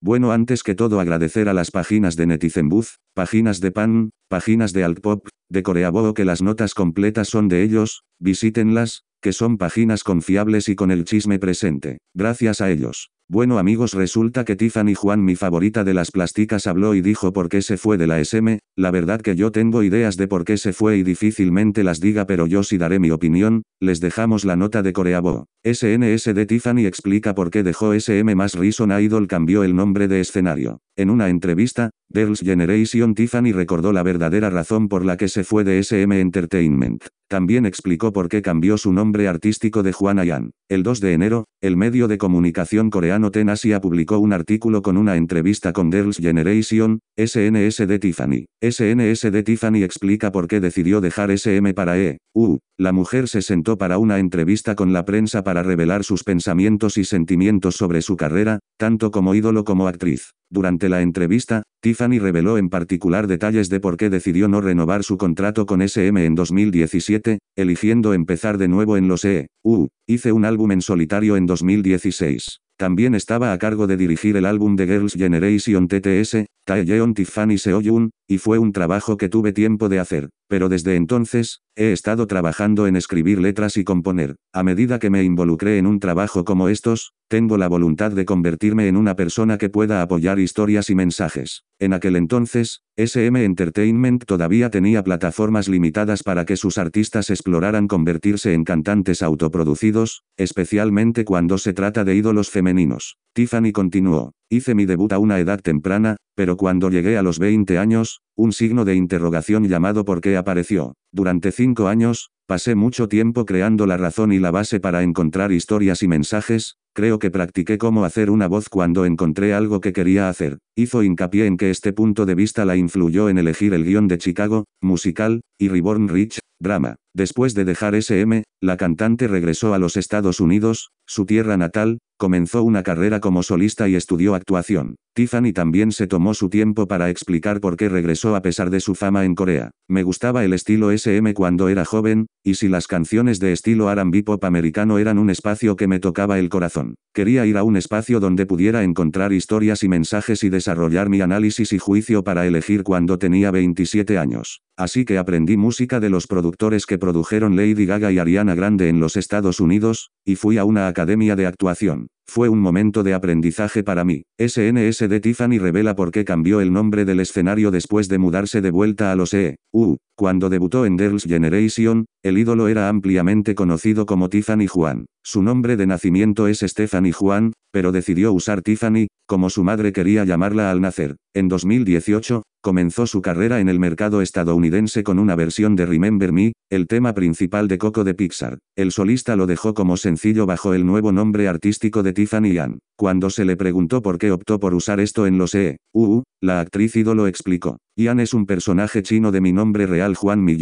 Bueno, antes que todo agradecer a las páginas de Netizenbuzz, páginas de Pan, páginas de Altpop, de Coreaboo que las notas completas son de ellos, visítenlas, que son páginas confiables y con el chisme presente. Gracias a ellos. Bueno amigos resulta que Tiffany Juan mi favorita de las plásticas habló y dijo por qué se fue de la SM, la verdad que yo tengo ideas de por qué se fue y difícilmente las diga pero yo sí daré mi opinión, les dejamos la nota de coreaboo. SNSD Tiffany explica por qué dejó SM más Reason Idol cambió el nombre de escenario. En una entrevista, Girls Generation Tiffany recordó la verdadera razón por la que se fue de SM Entertainment. También explicó por qué cambió su nombre artístico de Juana Yan. El 2 de enero, el medio de comunicación coreano Ten Asia publicó un artículo con una entrevista con Girls Generation, SNSD Tiffany. SNSD Tiffany explica por qué decidió dejar SM para E. U. La mujer se sentó para una entrevista con la prensa para revelar sus pensamientos y sentimientos sobre su carrera, tanto como ídolo como actriz. Durante la entrevista, Tiffany reveló en particular detalles de por qué decidió no renovar su contrato con SM en 2017, eligiendo empezar de nuevo en los E.U. Hice un álbum en solitario en 2016. También estaba a cargo de dirigir el álbum de Girls' Generation TTS, Taeyeon Tiffany Seoyun, y fue un trabajo que tuve tiempo de hacer. Pero desde entonces, he estado trabajando en escribir letras y componer. A medida que me involucré en un trabajo como estos, tengo la voluntad de convertirme en una persona que pueda apoyar historias y mensajes. En aquel entonces, SM Entertainment todavía tenía plataformas limitadas para que sus artistas exploraran convertirse en cantantes autoproducidos, especialmente cuando se trata de ídolos femeninos. Tiffany continuó. Hice mi debut a una edad temprana, pero cuando llegué a los 20 años, un signo de interrogación llamado por qué apareció. Durante cinco años, pasé mucho tiempo creando la razón y la base para encontrar historias y mensajes, creo que practiqué cómo hacer una voz cuando encontré algo que quería hacer. Hizo hincapié en que este punto de vista la influyó en elegir el guión de Chicago, musical, y Reborn Rich, drama. Después de dejar SM, la cantante regresó a los Estados Unidos, su tierra natal, comenzó una carrera como solista y estudió actuación. Tiffany también se tomó su tiempo para explicar por qué regresó a pesar de su fama en Corea. Me gustaba el estilo SM cuando era joven, y si las canciones de estilo R&B pop americano eran un espacio que me tocaba el corazón. Quería ir a un espacio donde pudiera encontrar historias y mensajes y desarrollar mi análisis y juicio para elegir cuando tenía 27 años. Así que aprendí música de los productores que produjeron Lady Gaga y Ariana Grande en los Estados Unidos, y fui a una academia de actuación. Fue un momento de aprendizaje para mí. SNS de Tiffany revela por qué cambió el nombre del escenario después de mudarse de vuelta a los E.U. Cuando debutó en Girls' Generation, el ídolo era ampliamente conocido como Tiffany Juan. Su nombre de nacimiento es Stephanie Juan, pero decidió usar Tiffany, como su madre quería llamarla al nacer. En 2018, comenzó su carrera en el mercado estadounidense con una versión de Remember Me, el tema principal de Coco de Pixar. El solista lo dejó como sencillo bajo el nuevo nombre artístico de Tiffany Yan. Cuando se le preguntó por qué optó por usar esto en los e, U! la actriz ídolo explicó. Ian es un personaje chino de mi nombre real Juan Mi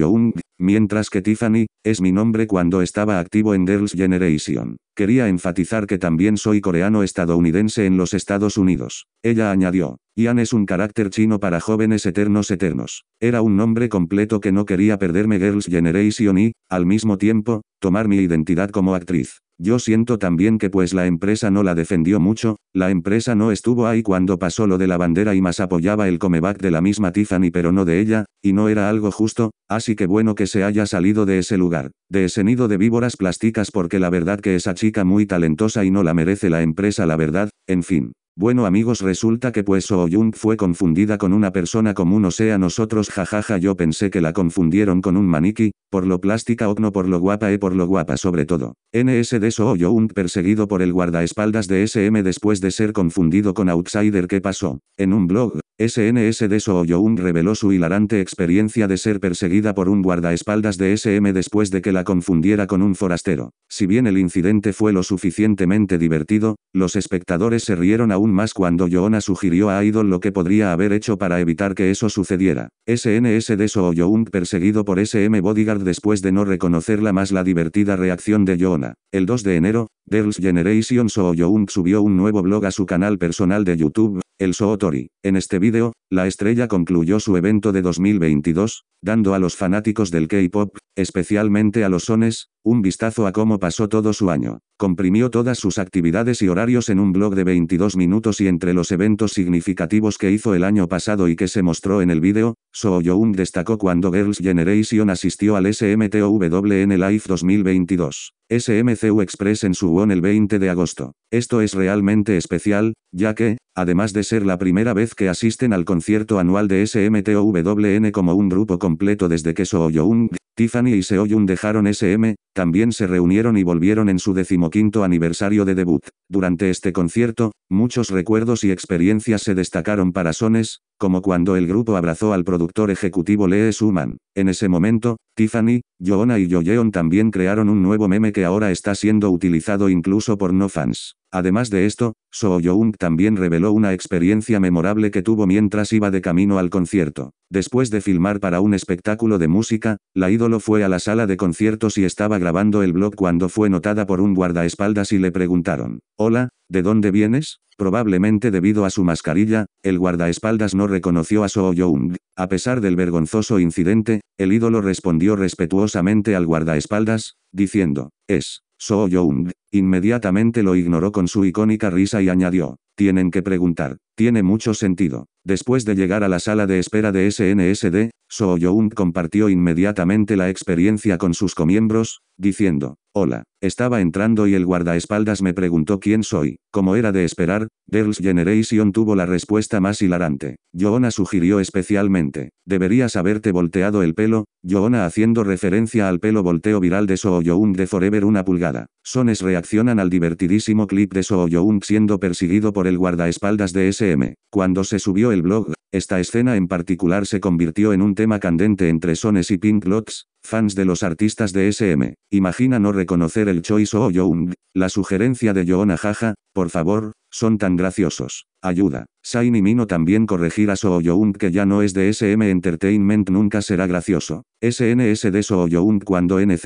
mientras que Tiffany, es mi nombre cuando estaba activo en Girls' Generation. Quería enfatizar que también soy coreano-estadounidense en los Estados Unidos. Ella añadió, Ian es un carácter chino para jóvenes eternos eternos. Era un nombre completo que no quería perderme Girls Generation y, al mismo tiempo, tomar mi identidad como actriz. Yo siento también que pues la empresa no la defendió mucho, la empresa no estuvo ahí cuando pasó lo de la bandera y más apoyaba el comeback de la misma Tiffany pero no de ella, y no era algo justo, así que bueno que se haya salido de ese lugar, de ese nido de víboras plásticas porque la verdad que esa chica muy talentosa y no la merece la empresa la verdad, en fin. Bueno amigos resulta que pues Sooyung fue confundida con una persona común o sea nosotros jajaja yo pensé que la confundieron con un maniquí, por lo plástica o no por lo guapa y eh, por lo guapa sobre todo. NSD Sooyung perseguido por el guardaespaldas de SM después de ser confundido con Outsider ¿qué pasó? En un blog, de Sooyoung reveló su hilarante experiencia de ser perseguida por un guardaespaldas de SM después de que la confundiera con un forastero. Si bien el incidente fue lo suficientemente divertido, los espectadores se rieron aún más cuando Yoona sugirió a Idol lo que podría haber hecho para evitar que eso sucediera. de Sooyoung perseguido por SM Bodyguard después de no reconocerla más la divertida reacción de Yoona. El 2 de enero, Girls Generation Sooyoung subió un nuevo blog a su canal personal de YouTube, el Tori. En este vídeo, la estrella concluyó su evento de 2022, dando a los fanáticos del K-pop, especialmente a los sones, un vistazo a cómo pasó todo su año. Comprimió todas sus actividades y horarios en un blog de 22 minutos y entre los eventos significativos que hizo el año pasado y que se mostró en el vídeo, Soo destacó cuando Girls' Generation asistió al SMTOWN Live 2022. SMCU Express en su WON el 20 de agosto. Esto es realmente especial, ya que, además de ser la primera vez que asisten al concierto anual de SMTOWN como un grupo completo, completo desde que Sooyoung, Tiffany y Seoyoung dejaron SM, también se reunieron y volvieron en su decimoquinto aniversario de debut. Durante este concierto, muchos recuerdos y experiencias se destacaron para Sones, como cuando el grupo abrazó al productor ejecutivo Lee Suman. En ese momento, Tiffany, Yoona y Joyeon también crearon un nuevo meme que ahora está siendo utilizado incluso por no fans. Además de esto, Soo Young también reveló una experiencia memorable que tuvo mientras iba de camino al concierto. Después de filmar para un espectáculo de música, la ídolo fue a la sala de conciertos y estaba grabando el blog cuando fue notada por un guardaespaldas y le preguntaron, Hola, ¿de dónde vienes? Probablemente debido a su mascarilla, el guardaespaldas no reconoció a Soo Young. A pesar del vergonzoso incidente, el ídolo respondió respetuosamente al guardaespaldas, diciendo, es, Soo Young. Inmediatamente lo ignoró con su icónica risa y añadió, tienen que preguntar, tiene mucho sentido. Después de llegar a la sala de espera de SNSD, Soo Young compartió inmediatamente la experiencia con sus comiembros, diciendo, Hola, estaba entrando y el guardaespaldas me preguntó quién soy. Como era de esperar, Girls' Generation tuvo la respuesta más hilarante. Joona sugirió especialmente, deberías haberte volteado el pelo, Joona haciendo referencia al pelo volteo viral de Sooyoung de Forever una pulgada. Sones reaccionan al divertidísimo clip de Sooyoung siendo perseguido por el guardaespaldas de SM. Cuando se subió el blog, esta escena en particular se convirtió en un tema candente entre Sones y Pink Lots Fans de los artistas de SM, imagina no reconocer el Choi Soo Young, la sugerencia de Yoona Jaja, por favor, son tan graciosos. Ayuda. sain y Mino también corregir a Soo que ya no es de SM Entertainment nunca será gracioso. SNS de Soo Young cuando NZ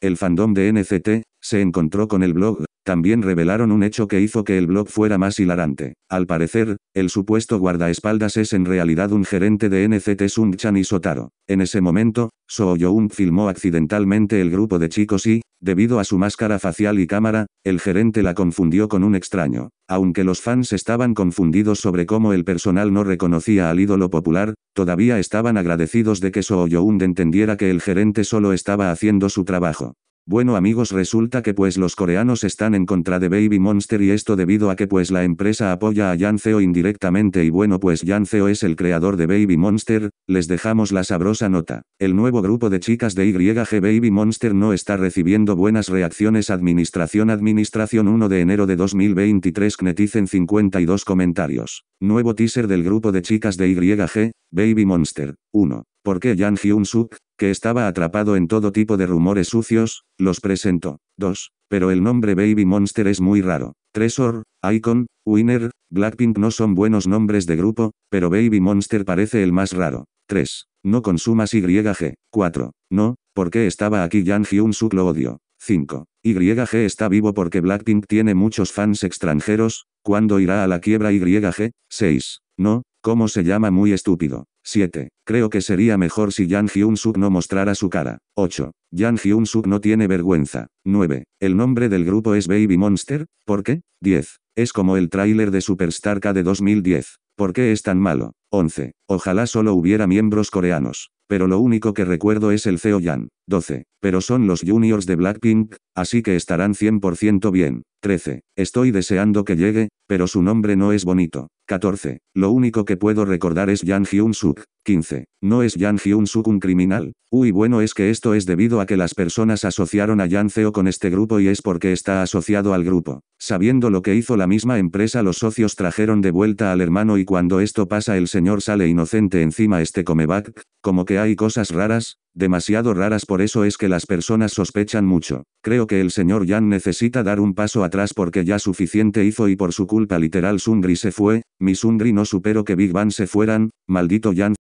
el fandom de NCT, se encontró con el blog, también revelaron un hecho que hizo que el blog fuera más hilarante. Al parecer, el supuesto guardaespaldas es en realidad un gerente de NCT Sung-chan y Sotaro. En ese momento, Soo filmó accidentalmente el grupo de chicos y, debido a su máscara facial y cámara, el gerente la confundió con un extraño. Aunque los fans estaban confundidos sobre cómo el personal no reconocía al ídolo popular, todavía estaban agradecidos de que Soo entendiera que el gerente solo estaba haciendo su trabajo. Bueno amigos resulta que pues los coreanos están en contra de Baby Monster y esto debido a que pues la empresa apoya a Yanceo indirectamente y bueno pues Yanceo es el creador de Baby Monster, les dejamos la sabrosa nota. El nuevo grupo de chicas de YG Baby Monster no está recibiendo buenas reacciones Administración Administración 1 de enero de 2023 Knetizen 52 comentarios. Nuevo teaser del grupo de chicas de YG, Baby Monster. 1. ¿Por qué Yang Hyun-suk, que estaba atrapado en todo tipo de rumores sucios, los presentó? 2. Pero el nombre Baby Monster es muy raro. Tresor, Icon, Winner, Blackpink no son buenos nombres de grupo, pero Baby Monster parece el más raro. 3. No consumas YG. 4. No, porque estaba aquí Yang Hyun-suk lo odio. 5. YG está vivo porque Blackpink tiene muchos fans extranjeros, ¿cuándo irá a la quiebra YG? 6. No, ¿Cómo se llama muy estúpido? 7. Creo que sería mejor si Jang Hyun Suk no mostrara su cara. 8. Yang Hyun Suk no tiene vergüenza. 9. ¿El nombre del grupo es Baby Monster? ¿Por qué? 10. Es como el tráiler de Superstar K de 2010. ¿Por qué es tan malo? 11. Ojalá solo hubiera miembros coreanos. Pero lo único que recuerdo es el CEO Yan, 12. Pero son los juniors de Blackpink, así que estarán 100% bien. 13. Estoy deseando que llegue, pero su nombre no es bonito. 14. Lo único que puedo recordar es Yang Hyun Suk. 15. ¿No es Yang Hyun Suk un criminal? Uy, bueno, es que esto es debido a que las personas asociaron a Yang Zeo con este grupo y es porque está asociado al grupo. Sabiendo lo que hizo la misma empresa, los socios trajeron de vuelta al hermano y cuando esto pasa, el señor sale inocente encima este comeback, como que hay cosas raras, demasiado raras por eso es que las personas sospechan mucho. Creo que el señor Jan necesita dar un paso atrás porque ya suficiente hizo y por su culpa literal Sundri se fue, mi Sundri no supero que Big Bang se fueran, maldito Jan